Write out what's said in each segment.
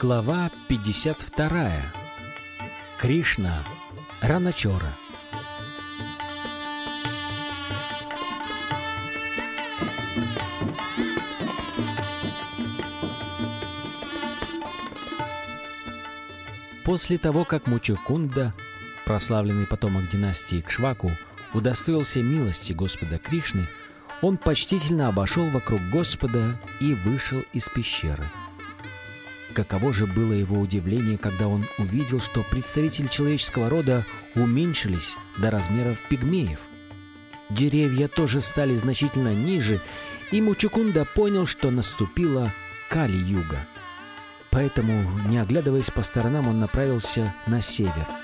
Глава 52. Кришна Раначора. После того, как Мучукунда прославленный потомок династии Кшваку, удостоился милости Господа Кришны, он почтительно обошел вокруг Господа и вышел из пещеры. Каково же было его удивление, когда он увидел, что представители человеческого рода уменьшились до размеров пигмеев. Деревья тоже стали значительно ниже, и Мучукунда понял, что наступила Кали-юга. Поэтому, не оглядываясь по сторонам, он направился на север –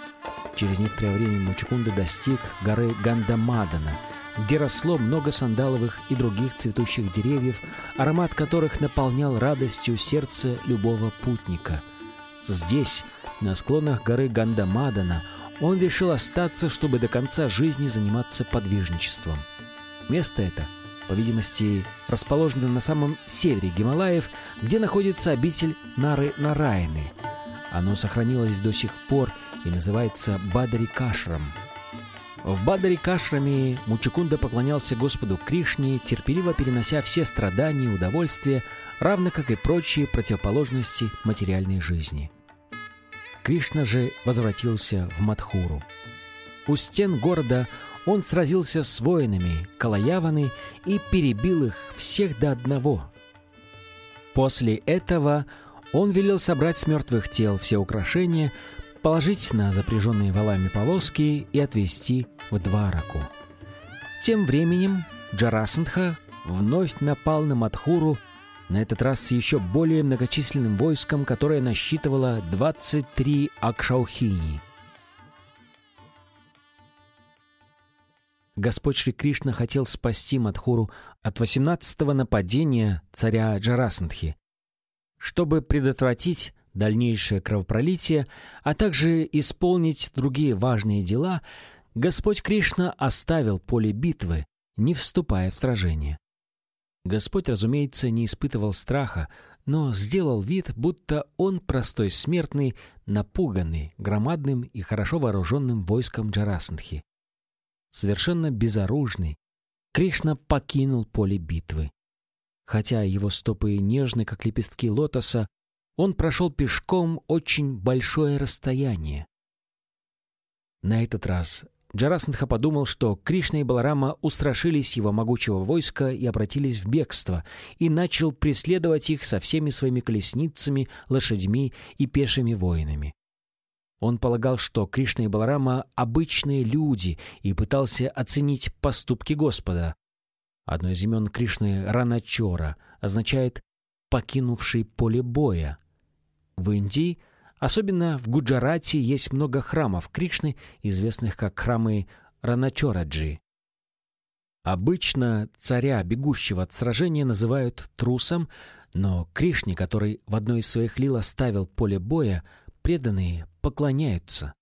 Через некоторое время Мучукунда достиг горы Гандамадана, где росло много сандаловых и других цветущих деревьев, аромат которых наполнял радостью сердце любого путника. Здесь, на склонах горы Гандамадана, он решил остаться, чтобы до конца жизни заниматься подвижничеством. Место это, по видимости, расположено на самом севере Гималаев, где находится обитель Нары Нарайны. Оно сохранилось до сих пор и называется Бадари Кашрам. В Бадари Кашраме Мучакунда поклонялся Господу Кришне, терпеливо перенося все страдания и удовольствия, равно как и прочие противоположности материальной жизни. Кришна же возвратился в Мадхуру. У стен города он сразился с воинами, калаяваны, и перебил их всех до одного. После этого он велел собрать с мертвых тел все украшения, положить на запряженные валами полоски и отвезти в Двараку. Тем временем Джарасандха вновь напал на Мадхуру, на этот раз с еще более многочисленным войском, которое насчитывало 23 Акшаухини. Господь Шри Кришна хотел спасти Мадхуру от 18-го нападения царя Джарасандхи. Чтобы предотвратить дальнейшее кровопролитие, а также исполнить другие важные дела, Господь Кришна оставил поле битвы, не вступая в сражение. Господь, разумеется, не испытывал страха, но сделал вид, будто он простой смертный, напуганный громадным и хорошо вооруженным войском Джарасандхи. Совершенно безоружный, Кришна покинул поле битвы. Хотя его стопы нежны, как лепестки лотоса, он прошел пешком очень большое расстояние. На этот раз Джарасандха подумал, что Кришна и Баларама устрашились его могучего войска и обратились в бегство, и начал преследовать их со всеми своими колесницами, лошадьми и пешими воинами. Он полагал, что Кришна и Баларама — обычные люди, и пытался оценить поступки Господа. Одно из имен Кришны — Раначора, означает «покинувший поле боя». В Индии, особенно в Гуджарате, есть много храмов Кришны, известных как храмы Раначораджи. Обычно царя, бегущего от сражения, называют трусом, но Кришне, который в одной из своих лил оставил поле боя, преданные поклоняются.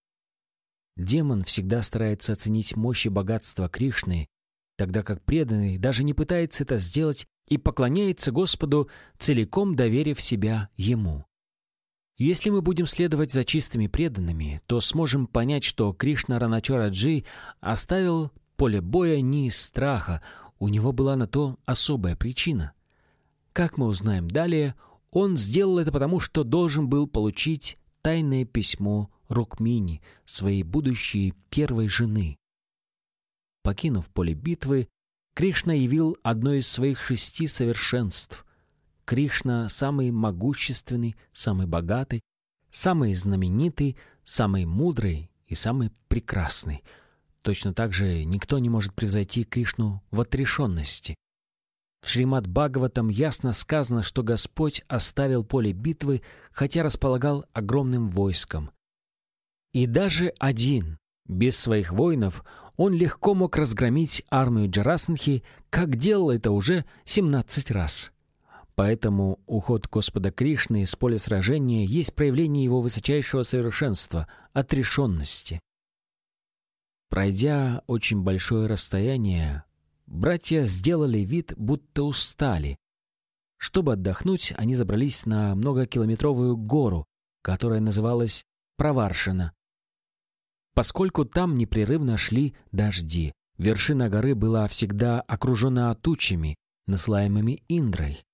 Демон всегда старается оценить мощь и богатство Кришны, тогда как преданный даже не пытается это сделать и поклоняется Господу, целиком доверив себя Ему. Если мы будем следовать за чистыми преданными, то сможем понять, что Кришна Раначараджи оставил поле боя не из страха, у него была на то особая причина. Как мы узнаем далее, он сделал это потому, что должен был получить тайное письмо Рукмини, своей будущей первой жены. Покинув поле битвы, Кришна явил одно из своих шести совершенств Кришна самый могущественный, самый богатый, самый знаменитый, самый мудрый и самый прекрасный. Точно так же никто не может превзойти Кришну в отрешенности. В Шримад Бхагаватам ясно сказано, что Господь оставил поле битвы, хотя располагал огромным войском. И даже один, без своих воинов, он легко мог разгромить армию Джарасанхи, как делал это уже 17 раз. Поэтому уход Господа Кришны из поля сражения есть проявление его высочайшего совершенства, отрешенности. Пройдя очень большое расстояние, братья сделали вид, будто устали. Чтобы отдохнуть, они забрались на многокилометровую гору, которая называлась Проваршина. Поскольку там непрерывно шли дожди, вершина горы была всегда окружена тучами, наслаемыми Индрой.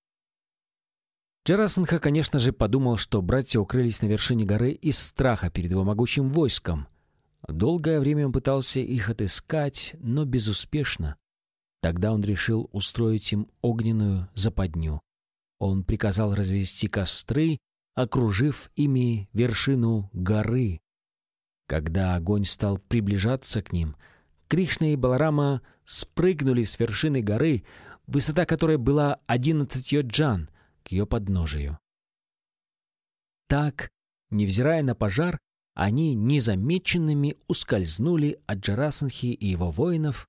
Джарасанха, конечно же, подумал, что братья укрылись на вершине горы из страха перед его могучим войском. Долгое время он пытался их отыскать, но безуспешно. Тогда он решил устроить им огненную западню. Он приказал развести костры, окружив ими вершину горы. Когда огонь стал приближаться к ним, Кришна и Баларама спрыгнули с вершины горы, высота которой была одиннадцать йоджан — ее подножию. Так, невзирая на пожар, они незамеченными ускользнули от Джарасанхи и его воинов.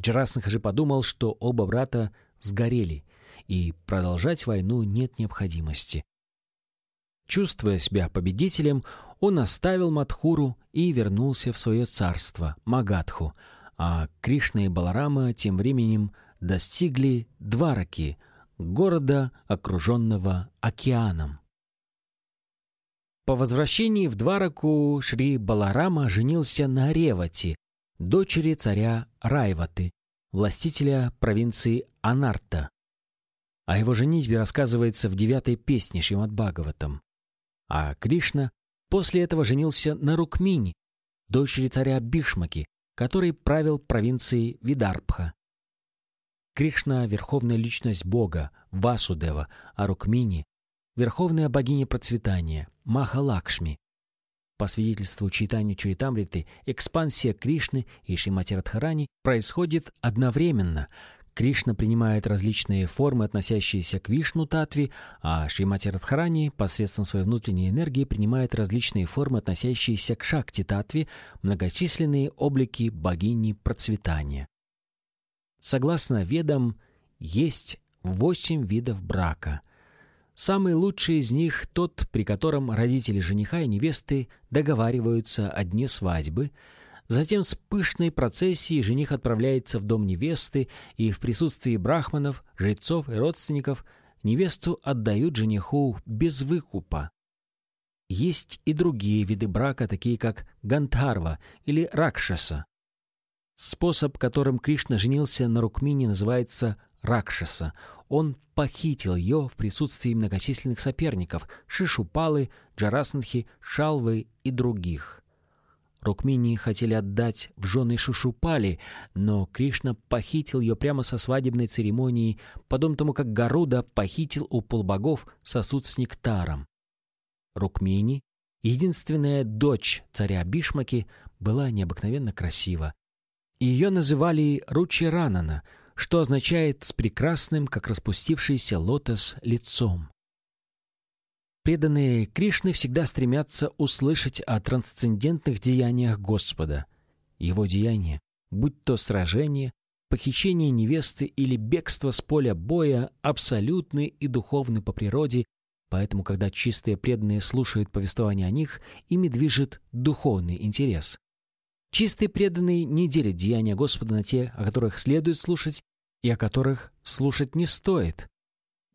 Джарасанха же подумал, что оба брата сгорели, и продолжать войну нет необходимости. Чувствуя себя победителем, он оставил Мадхуру и вернулся в свое царство, Магадху, а Кришна и Баларама тем временем достигли Двараки — города, окруженного океаном. По возвращении в Двараку Шри Баларама женился на Ревати, дочери царя Райваты, властителя провинции Анарта. О его женитьбе рассказывается в девятой песне Шримад Бхагаватам. А Кришна после этого женился на Рукмини, дочери царя Бишмаки, который правил провинцией Видарпха. Кришна — верховная личность Бога, Васудева, а Рукмини — верховная богиня процветания, Махалакшми. По свидетельству читания Чайтамриты, экспансия Кришны и Шримати Радхарани происходит одновременно. Кришна принимает различные формы, относящиеся к Вишну Татве, а Шримати Радхарани посредством своей внутренней энергии принимает различные формы, относящиеся к Шакти Татве, многочисленные облики богини процветания. Согласно ведам, есть восемь видов брака. Самый лучший из них – тот, при котором родители жениха и невесты договариваются о дне свадьбы, затем с пышной процессией жених отправляется в дом невесты, и в присутствии брахманов, жрецов и родственников невесту отдают жениху без выкупа. Есть и другие виды брака, такие как гантарва или ракшаса, Способ, которым Кришна женился на Рукмине, называется Ракшаса. Он похитил ее в присутствии многочисленных соперников – Шишупалы, Джарасанхи, Шалвы и других. Рукмини хотели отдать в жены Шишупали, но Кришна похитил ее прямо со свадебной церемонии, подобно тому, как Гаруда похитил у полбогов сосуд с нектаром. Рукмини, единственная дочь царя Бишмаки, была необыкновенно красива. Ее называли Ручи Ранана, что означает «с прекрасным, как распустившийся лотос, лицом». Преданные Кришны всегда стремятся услышать о трансцендентных деяниях Господа. Его деяния, будь то сражение, похищение невесты или бегство с поля боя, абсолютны и духовны по природе, поэтому, когда чистые преданные слушают повествование о них, ими движет духовный интерес. Чистые преданные не делят деяния Господа на те, о которых следует слушать, и о которых слушать не стоит.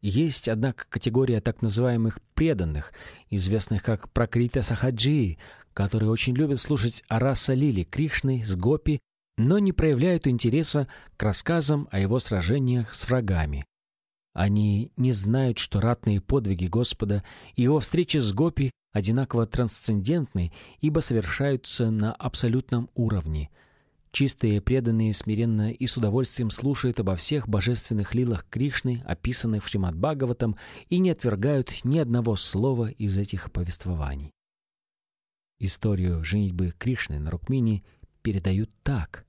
Есть, однако, категория так называемых преданных, известных как Пракрита Сахаджии, которые очень любят слушать о раса Лили, Кришны, с Гопи, но не проявляют интереса к рассказам о его сражениях с врагами. Они не знают, что ратные подвиги Господа и его встречи с Гопи одинаково трансцендентны, ибо совершаются на абсолютном уровне. Чистые, преданные, смиренно и с удовольствием слушают обо всех божественных лилах Кришны, описанных в Шримад Бхагаватам, и не отвергают ни одного слова из этих повествований. Историю женитьбы Кришны на Рукмини передают так.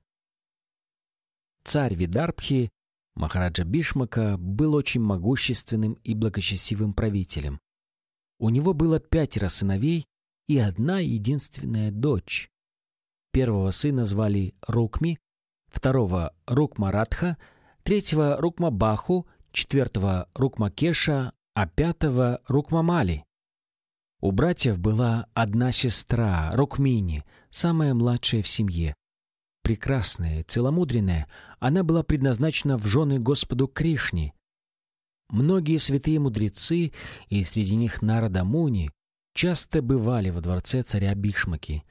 Царь Видарбхи, Махараджа Бишмака, был очень могущественным и благочестивым правителем. У него было пятеро сыновей и одна единственная дочь. Первого сына звали Рукми, второго — Рукмаратха, третьего — Рукмабаху, четвертого — Рукмакеша, а пятого — Рукмамали. У братьев была одна сестра, Рукмини, самая младшая в семье. Прекрасная, целомудренная, она была предназначена в жены Господу Кришне, Многие святые мудрецы, и среди них Нарада Муни, часто бывали во дворце царя Бишмаки.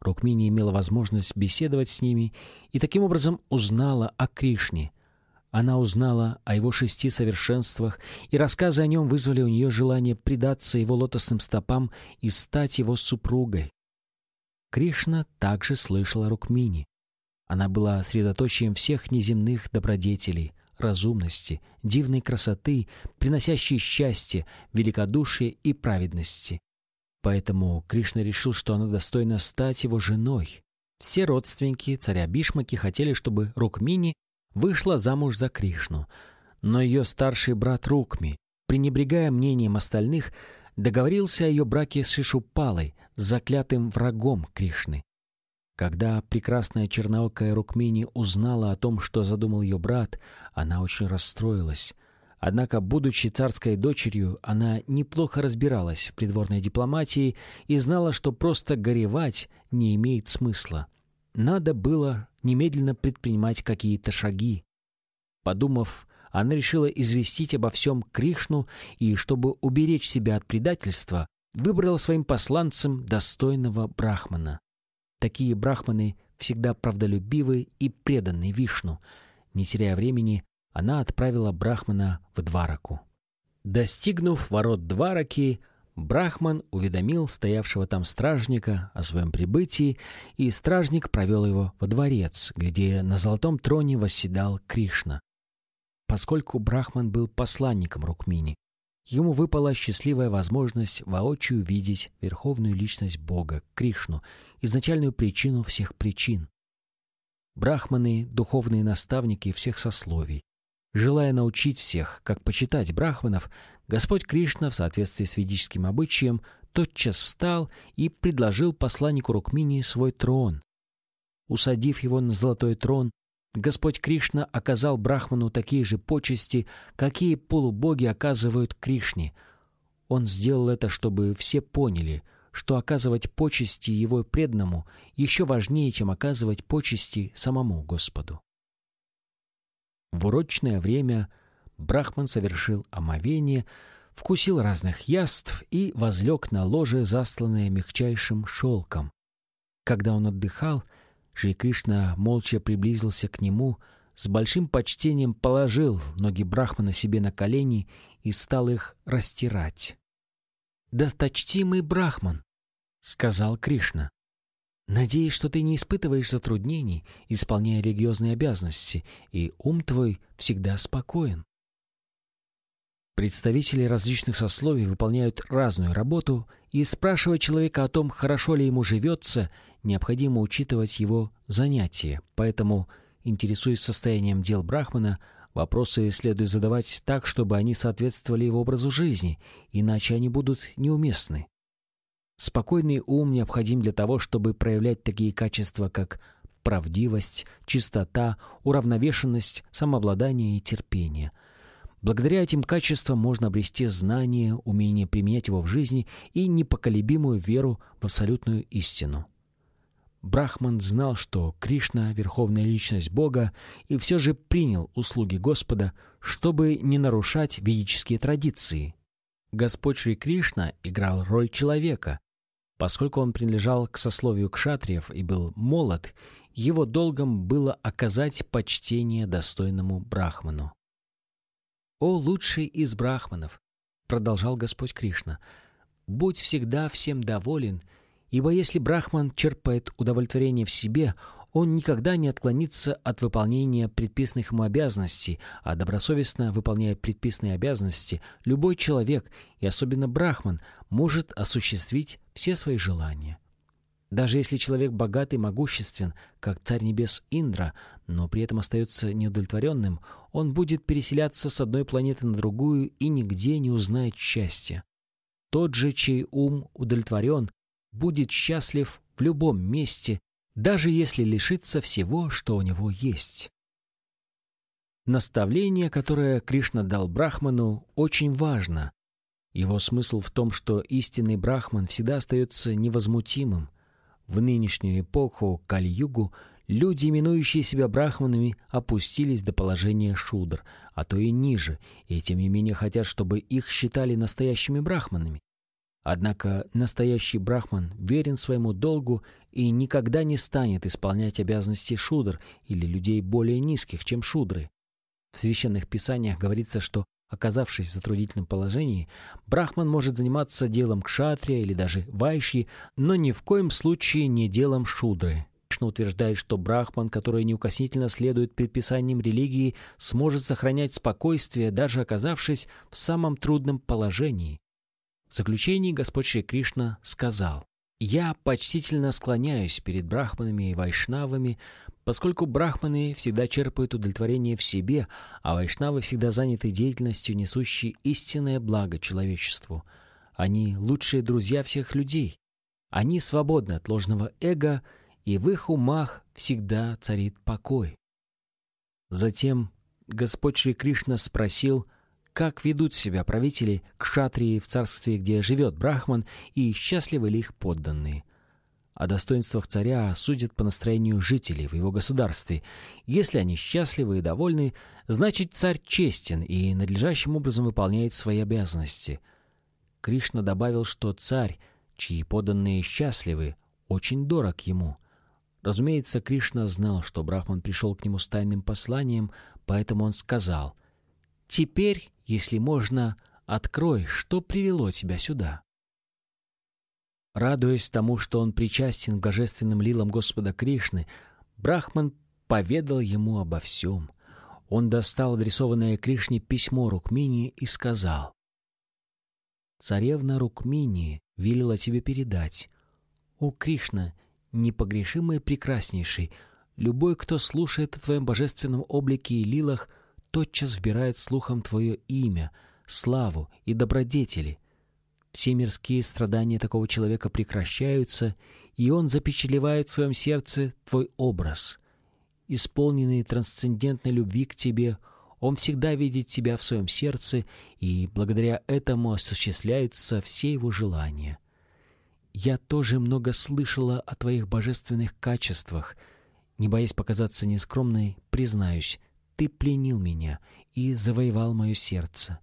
Рукмини имела возможность беседовать с ними и таким образом узнала о Кришне. Она узнала о его шести совершенствах, и рассказы о нем вызвали у нее желание предаться его лотосным стопам и стать его супругой. Кришна также слышала Рукмини. Она была средоточием всех неземных добродетелей — разумности, дивной красоты, приносящей счастье, великодушие и праведности. Поэтому Кришна решил, что она достойна стать его женой. Все родственники царя Бишмаки хотели, чтобы Рукмини вышла замуж за Кришну, но ее старший брат Рукми, пренебрегая мнением остальных, договорился о ее браке с Шишупалой, заклятым врагом Кришны. Когда прекрасная черноокая Рукмини узнала о том, что задумал ее брат, она очень расстроилась. Однако, будучи царской дочерью, она неплохо разбиралась в придворной дипломатии и знала, что просто горевать не имеет смысла. Надо было немедленно предпринимать какие-то шаги. Подумав, она решила известить обо всем Кришну и, чтобы уберечь себя от предательства, выбрала своим посланцем достойного брахмана. Такие брахманы всегда правдолюбивы и преданы Вишну. Не теряя времени, она отправила брахмана в Двараку. Достигнув ворот Двараки, Брахман уведомил стоявшего там стражника о своем прибытии, и стражник провел его во дворец, где на золотом троне восседал Кришна. Поскольку Брахман был посланником Рукмини, Ему выпала счастливая возможность воочию видеть верховную личность Бога, Кришну, изначальную причину всех причин. Брахманы — духовные наставники всех сословий. Желая научить всех, как почитать брахманов, Господь Кришна в соответствии с ведическим обычаем тотчас встал и предложил посланнику Рукмини свой трон. Усадив его на золотой трон, Господь Кришна оказал Брахману такие же почести, какие полубоги оказывают Кришне. Он сделал это, чтобы все поняли, что оказывать почести его преданному еще важнее, чем оказывать почести самому Господу. В урочное время Брахман совершил омовение, вкусил разных яств и возлег на ложе, засланное мягчайшим шелком. Когда он отдыхал, Шри Кришна молча приблизился к нему, с большим почтением положил ноги Брахмана себе на колени и стал их растирать. «Досточтимый Брахман», — сказал Кришна, — «надеюсь, что ты не испытываешь затруднений, исполняя религиозные обязанности, и ум твой всегда спокоен». Представители различных сословий выполняют разную работу, и спрашивать человека о том, хорошо ли ему живется, необходимо учитывать его занятия, поэтому, интересуясь состоянием дел Брахмана, вопросы следует задавать так, чтобы они соответствовали его образу жизни, иначе они будут неуместны. Спокойный ум необходим для того, чтобы проявлять такие качества, как правдивость, чистота, уравновешенность, самообладание и терпение. Благодаря этим качествам можно обрести знание, умение применять его в жизни и непоколебимую веру в абсолютную истину. Брахман знал, что Кришна — верховная личность Бога, и все же принял услуги Господа, чтобы не нарушать ведические традиции. Господь Шри Кришна играл роль человека. Поскольку он принадлежал к сословию кшатриев и был молод, его долгом было оказать почтение достойному брахману. «О, лучший из брахманов!» — продолжал Господь Кришна. «Будь всегда всем доволен — Ибо если брахман черпает удовлетворение в себе, он никогда не отклонится от выполнения предписанных ему обязанностей, а добросовестно выполняя предписанные обязанности, любой человек, и особенно брахман, может осуществить все свои желания. Даже если человек богат и могуществен, как царь небес Индра, но при этом остается неудовлетворенным, он будет переселяться с одной планеты на другую и нигде не узнает счастья. Тот же, чей ум удовлетворен, будет счастлив в любом месте, даже если лишится всего, что у него есть. Наставление, которое Кришна дал Брахману, очень важно. Его смысл в том, что истинный Брахман всегда остается невозмутимым. В нынешнюю эпоху, Кали-югу, люди, именующие себя брахманами, опустились до положения шудр, а то и ниже, и тем не менее хотят, чтобы их считали настоящими брахманами. Однако настоящий брахман верен своему долгу и никогда не станет исполнять обязанности шудр или людей более низких, чем шудры. В священных писаниях говорится, что, оказавшись в затруднительном положении, брахман может заниматься делом кшатрия или даже вайши, но ни в коем случае не делом шудры точно утверждает, что брахман, который неукоснительно следует предписаниям религии, сможет сохранять спокойствие, даже оказавшись в самом трудном положении. В заключении Господь Шри Кришна сказал, «Я почтительно склоняюсь перед брахманами и вайшнавами, поскольку брахманы всегда черпают удовлетворение в себе, а вайшнавы всегда заняты деятельностью, несущей истинное благо человечеству. Они лучшие друзья всех людей. Они свободны от ложного эго, и в их умах всегда царит покой». Затем Господь Шри Кришна спросил – как ведут себя правители к кшатрии в царстве, где живет брахман, и счастливы ли их подданные. О достоинствах царя судят по настроению жителей в его государстве. Если они счастливы и довольны, значит царь честен и надлежащим образом выполняет свои обязанности. Кришна добавил, что царь, чьи подданные счастливы, очень дорог ему. Разумеется, Кришна знал, что Брахман пришел к нему с тайным посланием, поэтому он сказал «Теперь если можно, открой, что привело тебя сюда». Радуясь тому, что он причастен к божественным лилам Господа Кришны, Брахман поведал ему обо всем. Он достал адресованное Кришне письмо Рукмини и сказал, «Царевна Рукмини велела тебе передать. О, Кришна, непогрешимый и прекраснейший, любой, кто слушает о твоем божественном облике и лилах — тотчас вбирает слухом твое имя, славу и добродетели. Все мирские страдания такого человека прекращаются, и он запечатлевает в своем сердце твой образ. Исполненный трансцендентной любви к тебе, он всегда видит тебя в своем сердце, и благодаря этому осуществляются все его желания. Я тоже много слышала о твоих божественных качествах. Не боясь показаться нескромной, признаюсь — ты пленил меня и завоевал мое сердце.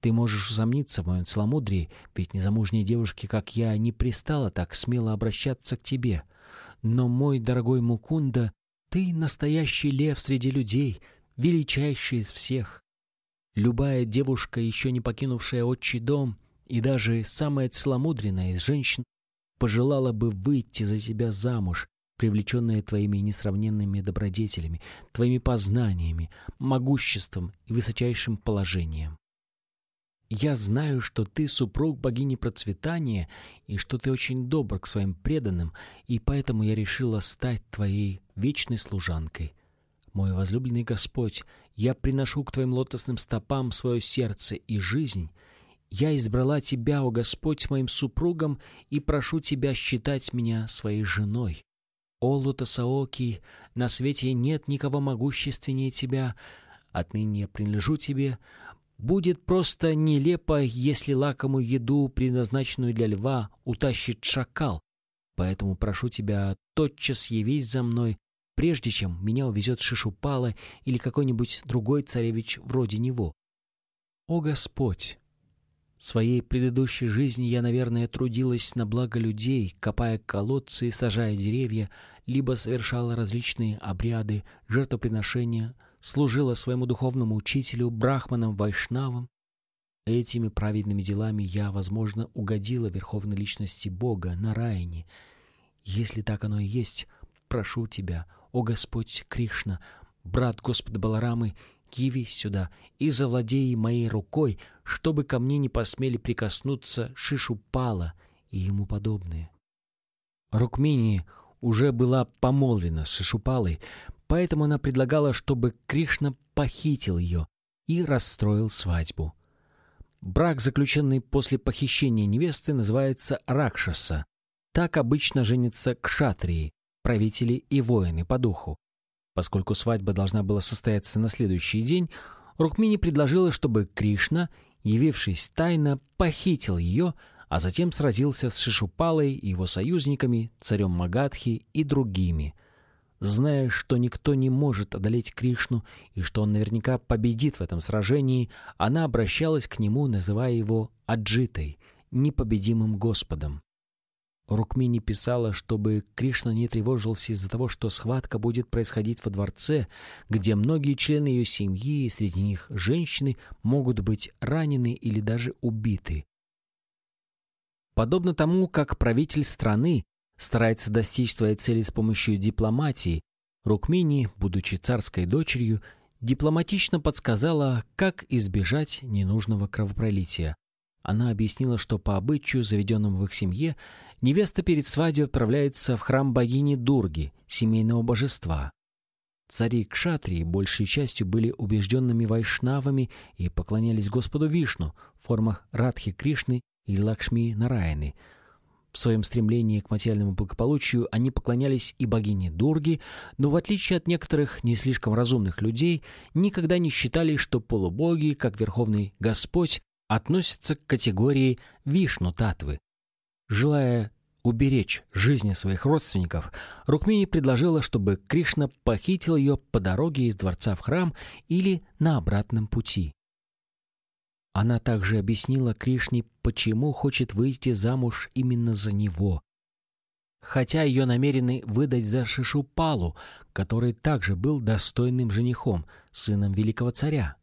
Ты можешь усомниться в моем целомудрии, ведь незамужней девушке, как я, не пристала так смело обращаться к тебе. Но, мой дорогой Мукунда, ты настоящий лев среди людей, величайший из всех. Любая девушка, еще не покинувшая отчий дом, и даже самая целомудренная из женщин, пожелала бы выйти за тебя замуж, привлеченная твоими несравненными добродетелями, твоими познаниями, могуществом и высочайшим положением. Я знаю, что ты супруг богини процветания и что ты очень добр к своим преданным, и поэтому я решила стать твоей вечной служанкой. Мой возлюбленный Господь, я приношу к твоим лотосным стопам свое сердце и жизнь. Я избрала тебя, о Господь, моим супругом и прошу тебя считать меня своей женой. Олута Тасаоки, на свете нет никого могущественнее тебя, отныне я принадлежу тебе. Будет просто нелепо, если лакомую еду, предназначенную для льва, утащит шакал. Поэтому прошу тебя, тотчас явись за мной, прежде чем меня увезет Шишупала или какой-нибудь другой царевич вроде него. О Господь! В своей предыдущей жизни я, наверное, трудилась на благо людей, копая колодцы и сажая деревья — либо совершала различные обряды, жертвоприношения, служила своему духовному учителю, брахманам, вайшнавам. Этими праведными делами я, возможно, угодила Верховной Личности Бога, на Райне, Если так оно и есть, прошу Тебя, о Господь Кришна, брат Господа Баларамы, явись сюда и завладей моей рукой, чтобы ко мне не посмели прикоснуться Шишупала и ему подобные. Рукмини, уже была помолвлена с Шишупалой, поэтому она предлагала, чтобы Кришна похитил ее и расстроил свадьбу. Брак, заключенный после похищения невесты, называется Ракшаса. Так обычно женятся кшатрии, правители и воины по духу. Поскольку свадьба должна была состояться на следующий день, Рукмини предложила, чтобы Кришна, явившись тайно, похитил ее – а затем сразился с Шишупалой и его союзниками, царем Магадхи и другими. Зная, что никто не может одолеть Кришну и что он наверняка победит в этом сражении, она обращалась к нему, называя его Аджитой, непобедимым Господом. Рукмини писала, чтобы Кришна не тревожился из-за того, что схватка будет происходить во дворце, где многие члены ее семьи, среди них женщины, могут быть ранены или даже убиты. Подобно тому, как правитель страны старается достичь своей цели с помощью дипломатии, Рукмини, будучи царской дочерью, дипломатично подсказала, как избежать ненужного кровопролития. Она объяснила, что по обычаю, заведенному в их семье, невеста перед свадьбой отправляется в храм богини Дурги, семейного божества. Цари Кшатрии большей частью были убежденными вайшнавами и поклонялись Господу Вишну в формах Радхи Кришны и Лакшми Нараяны. В своем стремлении к материальному благополучию они поклонялись и богине Дурги, но в отличие от некоторых не слишком разумных людей, никогда не считали, что полубоги, как Верховный Господь, относятся к категории Вишну-татвы. Желая уберечь жизни своих родственников, Рукмини предложила, чтобы Кришна похитил ее по дороге из дворца в храм или на обратном пути. Она также объяснила Кришне, почему хочет выйти замуж именно за него. Хотя ее намерены выдать за Шишупалу, который также был достойным женихом, сыном великого царя.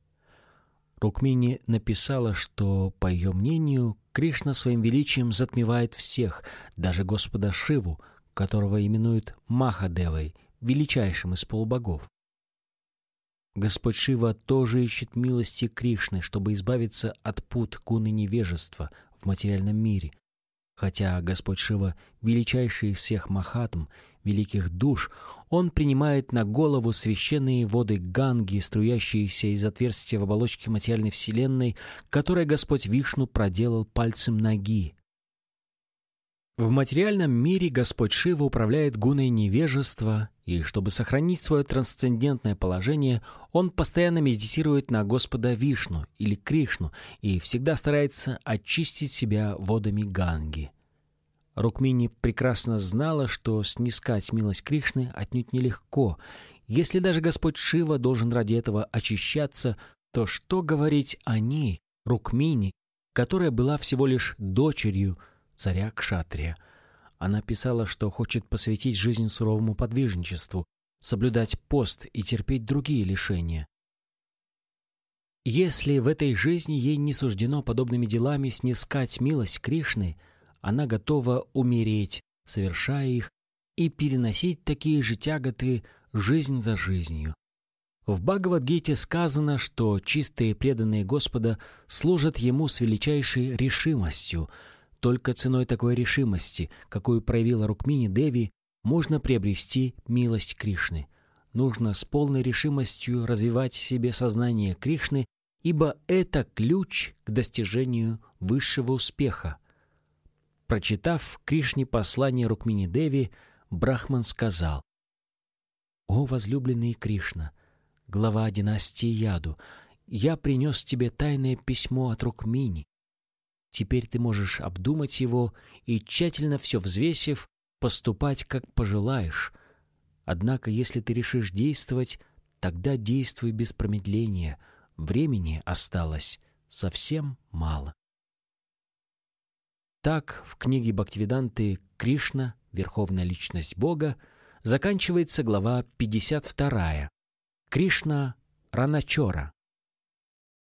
Рукмини написала, что, по ее мнению, Кришна своим величием затмевает всех, даже Господа Шиву, которого именуют Махадевой, величайшим из полубогов. Господь Шива тоже ищет милости Кришны, чтобы избавиться от пут куны невежества в материальном мире. Хотя Господь Шива — величайший из всех махатм, великих душ, он принимает на голову священные воды Ганги, струящиеся из отверстия в оболочке материальной вселенной, которое Господь Вишну проделал пальцем ноги. В материальном мире Господь Шива управляет гуной невежества, и чтобы сохранить свое трансцендентное положение, он постоянно медитирует на Господа Вишну или Кришну и всегда старается очистить себя водами Ганги. Рукмини прекрасно знала, что снискать милость Кришны отнюдь нелегко. Если даже Господь Шива должен ради этого очищаться, то что говорить о ней, Рукмини, которая была всего лишь дочерью – царя Кшатрия. Она писала, что хочет посвятить жизнь суровому подвижничеству, соблюдать пост и терпеть другие лишения. Если в этой жизни ей не суждено подобными делами снискать милость Кришны, она готова умереть, совершая их, и переносить такие же тяготы жизнь за жизнью. В Бхагавадгите сказано, что чистые преданные Господа служат Ему с величайшей решимостью, только ценой такой решимости, какую проявила Рукмини Деви, можно приобрести милость Кришны. Нужно с полной решимостью развивать в себе сознание Кришны, ибо это ключ к достижению высшего успеха. Прочитав Кришне послание Рукмини Деви, Брахман сказал, «О возлюбленный Кришна, глава династии Яду, я принес тебе тайное письмо от Рукмини. Теперь ты можешь обдумать его и, тщательно все взвесив, поступать как пожелаешь. Однако, если ты решишь действовать, тогда действуй без промедления. Времени осталось совсем мало. Так в книге Бхактивиданты «Кришна. Верховная Личность Бога» заканчивается глава 52. Кришна Раначора,